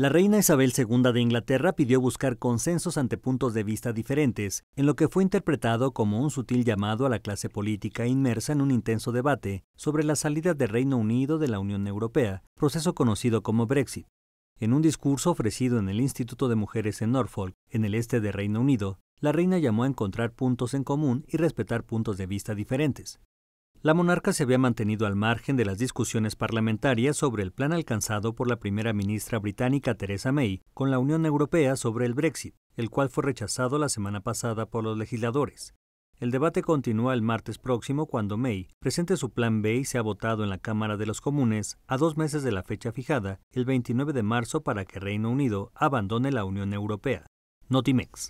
La reina Isabel II de Inglaterra pidió buscar consensos ante puntos de vista diferentes, en lo que fue interpretado como un sutil llamado a la clase política inmersa en un intenso debate sobre la salida del Reino Unido de la Unión Europea, proceso conocido como Brexit. En un discurso ofrecido en el Instituto de Mujeres en Norfolk, en el este de Reino Unido, la reina llamó a encontrar puntos en común y respetar puntos de vista diferentes. La monarca se había mantenido al margen de las discusiones parlamentarias sobre el plan alcanzado por la primera ministra británica Theresa May con la Unión Europea sobre el Brexit, el cual fue rechazado la semana pasada por los legisladores. El debate continúa el martes próximo cuando May presente su plan B y se ha votado en la Cámara de los Comunes a dos meses de la fecha fijada, el 29 de marzo, para que Reino Unido abandone la Unión Europea. Notimex.